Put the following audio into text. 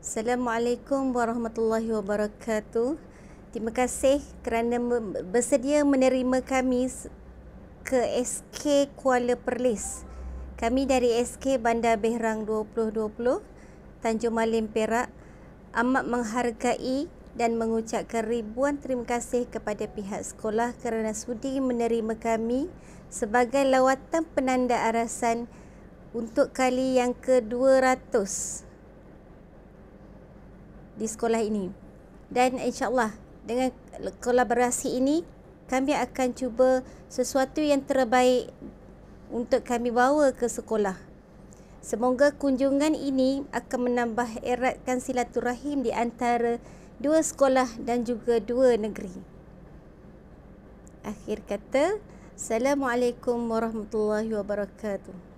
Assalamualaikum warahmatullahi wabarakatuh. Terima kasih kerana bersedia menerima kami ke SK Kuala Perlis. Kami dari SK Bandar Behrang 2020, Tanjung Malim Perak, amat menghargai dan mengucapkan ribuan terima kasih kepada pihak sekolah kerana sudi menerima kami sebagai lawatan penanda arasan untuk kali yang ke-200 di sekolah ini. Dan insyaAllah dengan kolaborasi ini, kami akan cuba sesuatu yang terbaik untuk kami bawa ke sekolah. Semoga kunjungan ini akan menambah eratkan silaturahim di antara dua sekolah dan juga dua negeri. Akhir kata, Assalamualaikum warahmatullahi wabarakatuh.